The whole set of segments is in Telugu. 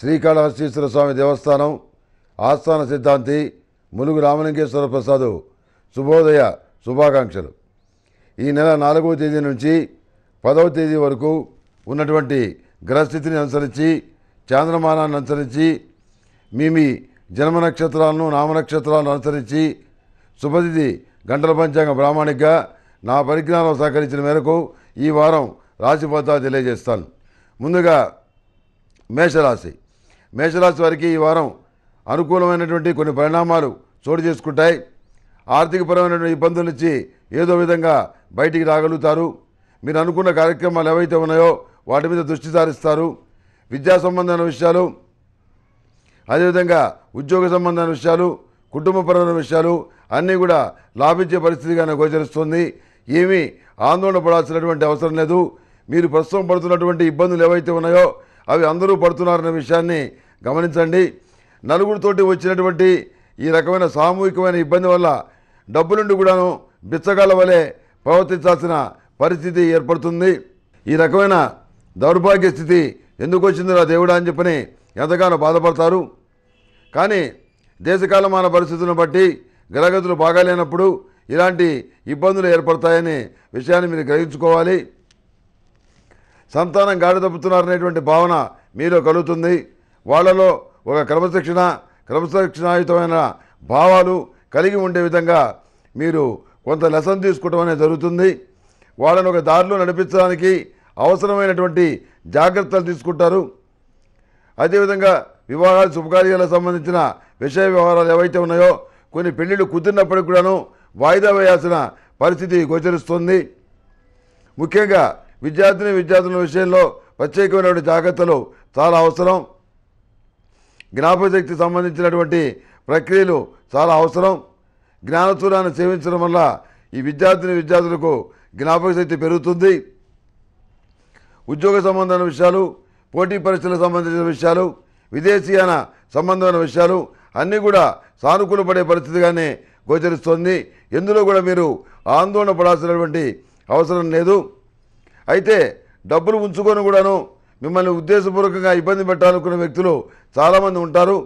శ్రీకాళహస్తీశ్వర స్వామి దేవస్థానం ఆస్థాన సిద్ధాంతి ములుగు రామలింగేశ్వర ప్రసాదు శుభోదయ శుభాకాంక్షలు ఈ నెల నాలుగవ తేదీ నుంచి పదవ తేదీ వరకు ఉన్నటువంటి గ్రహస్థితిని అనుసరించి చాంద్రమానాన్ని అనుసరించి మీ మీ జన్మ నక్షత్రాలను నామనక్షత్రాలను అనుసరించి శుభతిథి గంటల పంచాంగ ప్రామాణికగా నా పరిజ్ఞానం సహకరించిన మేరకు ఈ వారం రాశిపోతా తెలియజేస్తాను ముందుగా మేషరాశి మేషరాశి వారికి ఈ వారం అనుకూలమైనటువంటి కొన్ని పరిణామాలు చోటు చేసుకుంటాయి ఆర్థికపరమైనటువంటి ఇబ్బందుల నుంచి ఏదో విధంగా బయటికి రాగలుగుతారు మీరు అనుకున్న కార్యక్రమాలు ఏవైతే ఉన్నాయో వాటి మీద దృష్టి సారిస్తారు విద్యా సంబంధమైన విషయాలు అదేవిధంగా ఉద్యోగ సంబంధమైన విషయాలు కుటుంబపరమైన విషయాలు అన్నీ కూడా లాభించే పరిస్థితిగానే గోచరిస్తుంది ఏమీ ఆందోళన పడాల్సినటువంటి అవసరం లేదు మీరు ప్రస్తుతం పడుతున్నటువంటి ఇబ్బందులు ఏవైతే ఉన్నాయో అవి అందరూ పడుతున్నారనే విషయాన్ని గమనించండి నలుగురితోటి వచ్చినటువంటి ఈ రకమైన సామూహికమైన ఇబ్బంది వల్ల డబ్బు నుండి కూడాను బిచ్చగాళ్ళ వలె ప్రవర్తించాల్సిన పరిస్థితి ఏర్పడుతుంది ఈ రకమైన దౌర్భాగ్య స్థితి ఎందుకు వచ్చిందిరా దేవుడా అని చెప్పని ఎంతగానో బాధపడతారు కానీ దేశకాలమాన పరిస్థితులను బట్టి గ్రహగతులు బాగాలేనప్పుడు ఇలాంటి ఇబ్బందులు ఏర్పడతాయనే విషయాన్ని మీరు గ్రహించుకోవాలి సంతానం గాడి అనేటువంటి భావన మీలో కలుగుతుంది వాళ్ళలో ఒక క్రమశిక్షణ క్రమశిక్షణాయుతమైన భావాలు కలిగి ఉండే విధంగా మీరు కొంత లెసన్ తీసుకోవడం అనేది జరుగుతుంది వాళ్ళని ఒక దారిలో నడిపించడానికి అవసరమైనటువంటి జాగ్రత్తలు తీసుకుంటారు అదేవిధంగా వివాహాలు శుభకార్యాలకు సంబంధించిన విషయ వ్యవహారాలు ఏవైతే ఉన్నాయో కొన్ని పెళ్లిళ్ళు కుదిరినప్పటికి కూడాను వాయిదా వేయాల్సిన పరిస్థితి గోచరిస్తుంది ముఖ్యంగా విద్యార్థిని విద్యార్థుల విషయంలో ప్రత్యేకమైనటువంటి జాగ్రత్తలు చాలా అవసరం జ్ఞాపశక్తి సంబంధించినటువంటి ప్రక్రియలు చాలా అవసరం జ్ఞానచూరాన్ని సేవించడం వల్ల ఈ విద్యార్థిని విద్యార్థులకు జ్ఞాపకశక్తి పెరుగుతుంది ఉద్యోగ సంబంధమైన విషయాలు పోటీ పరీక్షలకు సంబంధించిన విషయాలు విదేశీయాన సంబంధమైన విషయాలు అన్నీ కూడా సానుకూల పడే పరిస్థితిగానే గోచరిస్తోంది ఎందులో కూడా మీరు ఆందోళన పడాల్సినటువంటి అవసరం లేదు అయితే డబ్బులు ఉంచుకొని కూడాను మిమ్మల్ని ఉద్దేశపూర్వకంగా ఇబ్బంది పెట్టాలనుకున్న వ్యక్తులు చాలామంది ఉంటారు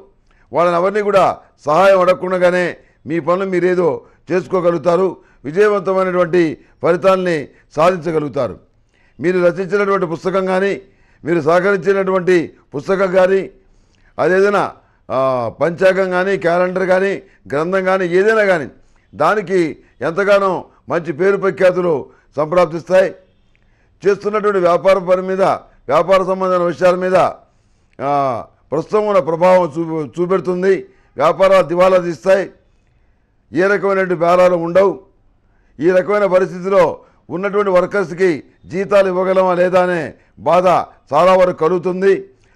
వాళ్ళని అవన్నీ కూడా సహాయం అడగకుండానే మీ పనులు మీరేదో చేసుకోగలుగుతారు విజయవంతమైనటువంటి ఫలితాల్ని సాధించగలుగుతారు మీరు రచించినటువంటి పుస్తకం కానీ మీరు సహకరించినటువంటి పుస్తకం కానీ అదేదైనా పంచాంగం కానీ క్యాలెండర్ కానీ గ్రంథం కానీ ఏదైనా కానీ దానికి ఎంతగానో మంచి పేరు ప్రఖ్యాతులు సంప్రాప్తిస్తాయి చేస్తున్నటువంటి వ్యాపార పని మీద వ్యాపార సంబంధమైన విషయాల మీద ప్రస్తుతం ఉన్న ప్రభావం చూపె చూపెడుతుంది వ్యాపారాలు దివాలా తీస్తాయి ఏ రకమైనటువంటి బేరాలు ఉండవు ఈ రకమైన పరిస్థితిలో ఉన్నటువంటి వర్కర్స్కి జీతాలు ఇవ్వగలమా లేదా అనే బాధ చాలా వరకు కలుగుతుంది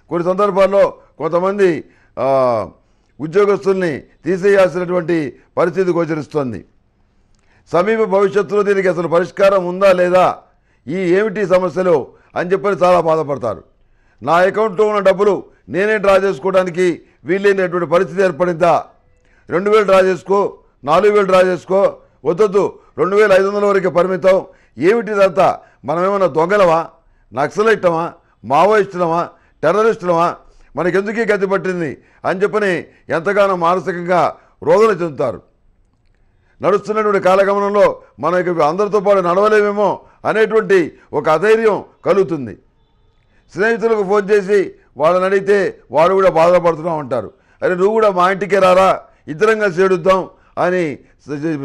కొన్ని సందర్భాల్లో కొంతమంది ఉద్యోగస్తుల్ని తీసేయాల్సినటువంటి పరిస్థితి గోచరిస్తుంది సమీప భవిష్యత్తులో దీనికి అసలు పరిష్కారం ఉందా లేదా ఈ ఏమిటి సమస్యలు అని చెప్పని చాలా బాధపడతారు నా అకౌంట్లో ఉన్న డబ్బులు నేనే డ్రా చేసుకోవడానికి వీలైనటువంటి పరిస్థితి ఏర్పడిందా రెండు వేలు డ్రా చేసుకో నాలుగు వేలు డ్రా చేసుకో వద్దొద్దు రెండు వేల ఐదు వందల వరకు పరిమితం ఏమిటి ఇదంతా మనమేమన్నా దొంగలమా నక్సలైటమా మావోయిస్టులమా టెర్రరిస్టులమా మనకెందుకీ గతి పట్టింది అని చెప్పని ఎంతగానో మానసికంగా రోదన చెందుతారు నడుస్తున్నటువంటి కాలగమనంలో మనకి అందరితో పాటు నడవలేమేమో అనేటువంటి ఒక అధైర్యం కలుగుతుంది స్నేహితులకు ఫోన్ చేసి వాళ్ళని అడిగితే వాడు కూడా బాధపడుతూ ఉంటారు అరే నువ్వు కూడా మా ఇంటికే రారా ఇద్దరం కలిసి ఏడుద్దాం అని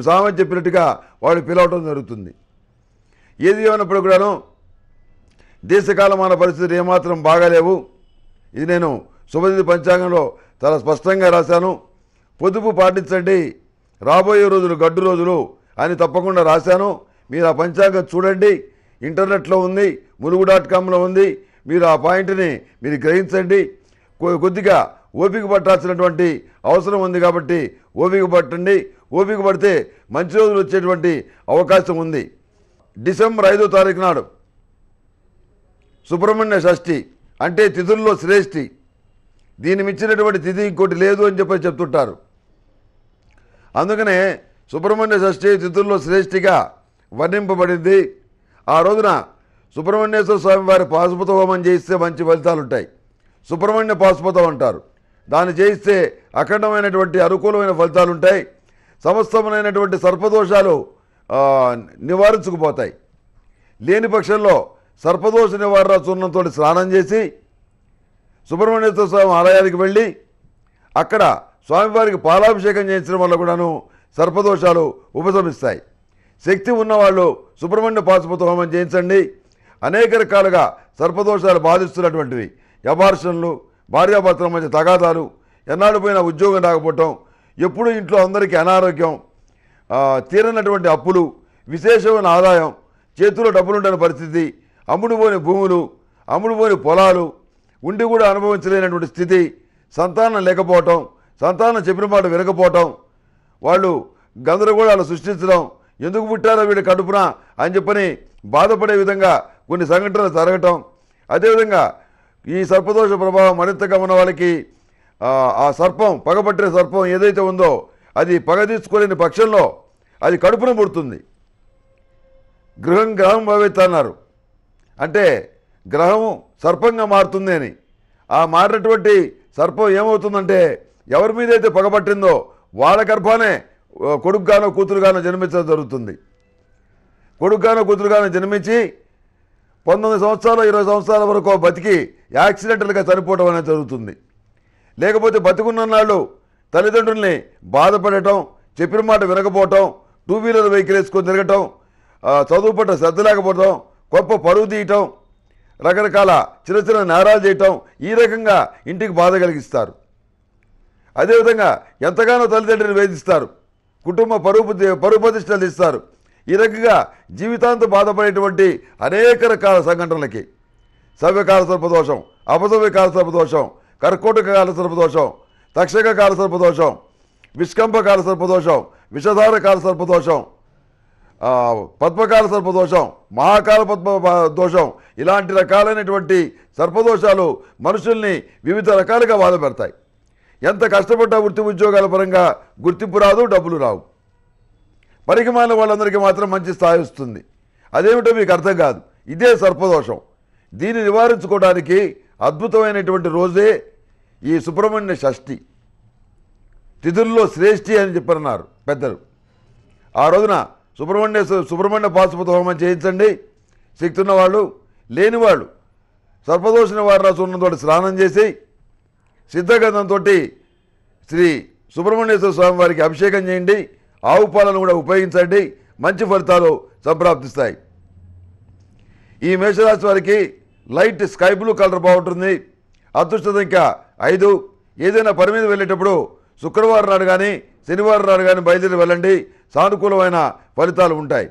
సామెత చెప్పినట్టుగా వాడు పిలవటం జరుగుతుంది ఏది ఏమైనప్పుడు కూడాను దేశకాలమాన పరిస్థితులు ఏమాత్రం బాగాలేవు ఇది నేను శుభదీ పంచాంగంలో చాలా స్పష్టంగా రాశాను పొదుపు పాటించండి రాబోయే రోజులు గడ్డు రోజులు అని తప్పకుండా రాశాను మీరు ఆ పంచాంగం చూడండి ఇంటర్నెట్లో ఉంది ములుగు డాట్ కామ్లో ఉంది మీరు ఆ పాయింట్ని మీరు గ్రహించండి కొద్దిగా ఓపిక పట్టాల్సినటువంటి అవసరం ఉంది కాబట్టి ఓపిక పట్టండి ఓపిక పడితే మంచి రోజులు వచ్చేటువంటి అవకాశం ఉంది డిసెంబర్ ఐదో తారీఖు నాడు సుబ్రహ్మణ్య షష్ఠి అంటే తిథుల్లో శ్రేష్ఠి దీని మించినటువంటి తిథి ఇంకోటి లేదు అని చెప్పి చెప్తుంటారు అందుకనే సుబ్రహ్మణ్య షష్ఠి తిథుల్లో శ్రేష్ఠిగా వర్ణింపబడింది ఆ రోజున సుబ్రహ్మణ్యేశ్వర స్వామి వారి పాశుపత హోమం చేయిస్తే మంచి ఫలితాలు ఉంటాయి సుబ్రహ్మణ్య పాశుపతం అంటారు దాన్ని చేయిస్తే అఖండమైనటువంటి అనుకూలమైన ఫలితాలు ఉంటాయి సమస్తమైనటువంటి సర్పదోషాలు నివారించుకుపోతాయి లేని పక్షంలో సర్పదోష నివారణ చూర్ణంతో స్నానం చేసి సుబ్రహ్మణ్యేశ్వర స్వామి ఆలయానికి వెళ్ళి అక్కడ స్వామివారికి పాలాభిషేకం చేయించడం వల్ల కూడాను సర్పదోషాలు ఉపశమిస్తాయి శక్తి ఉన్నవాళ్ళు సుబ్రహ్మణ్య పాశుపత హోమం చేయించండి అనేక రకాలుగా సర్పదోషాలు బాధిస్తున్నటువంటివి అబార్షన్లు భార్యాభర్తల మధ్య తగాదాలు ఎన్నాళ్ళు పోయిన ఉద్యోగం రాకపోవటం ఎప్పుడూ ఇంట్లో అందరికీ అనారోగ్యం తీరనటువంటి అప్పులు విశేషమైన ఆదాయం చేతిలో డబ్బులుండని పరిస్థితి అమ్ముడుపోని భూములు అమ్ముడుపోని పొలాలు ఉండి కూడా అనుభవించలేనటువంటి స్థితి సంతానం లేకపోవటం సంతానం చెప్పిన మాట వినకపోవటం వాళ్ళు గందరగోళాలు సృష్టించడం ఎందుకు పుట్టారో వీడి కడుపున అని చెప్పని బాధపడే విధంగా కొన్ని సంఘటనలు జరగటం అదేవిధంగా ఈ సర్పదోష ప్రభావం మరింతగా ఉన్న వాళ్ళకి ఆ సర్పం పగబట్టిన సర్పం ఏదైతే ఉందో అది పగ తీసుకోలేని పక్షంలో అది కడుపున పుడుతుంది గృహం గ్రహం భవిత్ అన్నారు అంటే గ్రహము సర్పంగా మారుతుంది అని ఆ మారినటువంటి సర్పం ఏమవుతుందంటే ఎవరి మీదైతే పగబట్టిందో వాళ్ళ గర్భానే కొడుకుగానో కూతురుగానో జన్మించడం జరుగుతుంది కొడుకుగానో కూతురుగానో జన్మించి పంతొమ్మిది సంవత్సరాలు ఇరవై సంవత్సరాల వరకు బతికి యాక్సిడెంటల్గా చనిపోవడం అనేది జరుగుతుంది లేకపోతే బతుకున్న నాళ్ళు తల్లిదండ్రుల్ని బాధపడటం చెప్పిన మాట వినకపోవటం టూ వీలర్ వెహికల్ వేసుకొని తిరగటం చదువు పట్ల శ్రద్ధ లేకపోవటం గొప్ప పరువు తీయటం రకరకాల చిన్న చిన్న నేరాలు చేయటం ఈ రకంగా ఇంటికి బాధ కలిగిస్తారు అదేవిధంగా ఎంతగానో తల్లిదండ్రులు వేధిస్తారు కుటుంబ పరుపు పరుపతిష్టలు ఇస్తారు ఈ రకంగా జీవితాంతం బాధపడేటువంటి అనేక రకాల సంఘటనలకి సవ్యకాల సర్పదోషం అపసవ్యకాల సర్పదోషం కర్కోటక కాల సర్పదోషం తక్షక కాల సర్పదోషం విష్కంపకాల సర్పదోషం విషధార కాల సర్పదోషం పద్మకాల సర్పదోషం మహాకాల పద్మ దోషం ఇలాంటి రకాలైనటువంటి సర్పదోషాలు మనుషుల్ని వివిధ రకాలుగా బాధపెడతాయి ఎంత కష్టపడ్డా వృత్తి ఉద్యోగాల పరంగా గుర్తింపు రాదు డబ్బులు రావు పరిగమాల వాళ్ళందరికీ మాత్రం మంచి స్థాయి వస్తుంది అదేమిటో మీకు అర్థం కాదు ఇదే సర్పదోషం దీన్ని నివారించుకోవడానికి అద్భుతమైనటువంటి రోజే ఈ సుబ్రహ్మణ్య షష్ఠి తిథుల్లో శ్రేష్ఠి అని చెప్పన్నారు పెద్దలు ఆ రోజున సుబ్రహ్మణ్య సుబ్రహ్మణ్య పాశుపత హోమం చేయించండి శక్తి ఉన్నవాళ్ళు లేనివాళ్ళు వారి రాసు ఉన్నతోటి స్నానం చేసి సిద్ధగంధంతో శ్రీ సుబ్రహ్మణ్యేశ్వర స్వామి వారికి అభిషేకం చేయండి ఆవు పాలను కూడా ఉపయోగించండి మంచి ఫలితాలు సంప్రాప్తిస్తాయి ఈ మేషరాశి వారికి లైట్ స్కై బ్లూ కలర్ బాగుంటుంది అదృష్ట సంఖ్య ఐదు ఏదైనా పని మీద వెళ్ళేటప్పుడు శుక్రవారం నాడు కానీ శనివారం నాడు కానీ బయలుదేరి వెళ్ళండి సానుకూలమైన ఫలితాలు ఉంటాయి